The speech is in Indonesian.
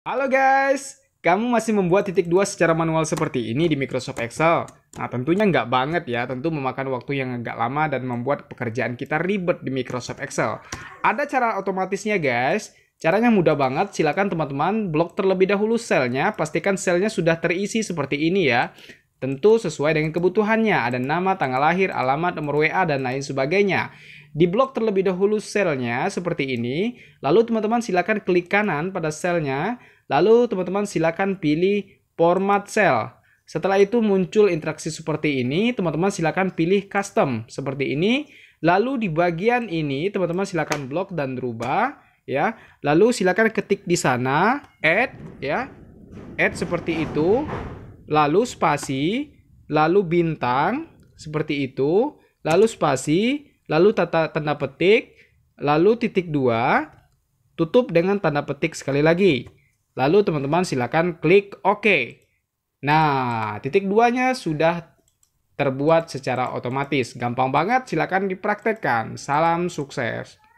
Halo guys, kamu masih membuat titik dua secara manual seperti ini di Microsoft Excel? Nah tentunya nggak banget ya, tentu memakan waktu yang agak lama dan membuat pekerjaan kita ribet di Microsoft Excel. Ada cara otomatisnya guys, caranya mudah banget, silakan teman-teman blok terlebih dahulu selnya, pastikan selnya sudah terisi seperti ini ya. Tentu sesuai dengan kebutuhannya, ada nama, tanggal lahir, alamat, nomor WA, dan lain sebagainya. Di blok terlebih dahulu selnya seperti ini, lalu teman-teman silakan klik kanan pada selnya, lalu teman-teman silakan pilih format sel. Setelah itu muncul interaksi seperti ini, teman-teman silakan pilih custom seperti ini, lalu di bagian ini teman-teman silakan blok dan rubah ya. Lalu silakan ketik di sana add ya. Add seperti itu lalu spasi, lalu bintang, seperti itu, lalu spasi, lalu tata, tanda petik, lalu titik dua, tutup dengan tanda petik sekali lagi. Lalu teman-teman silakan klik OK. Nah, titik duanya sudah terbuat secara otomatis. Gampang banget, silakan dipraktekkan. Salam sukses.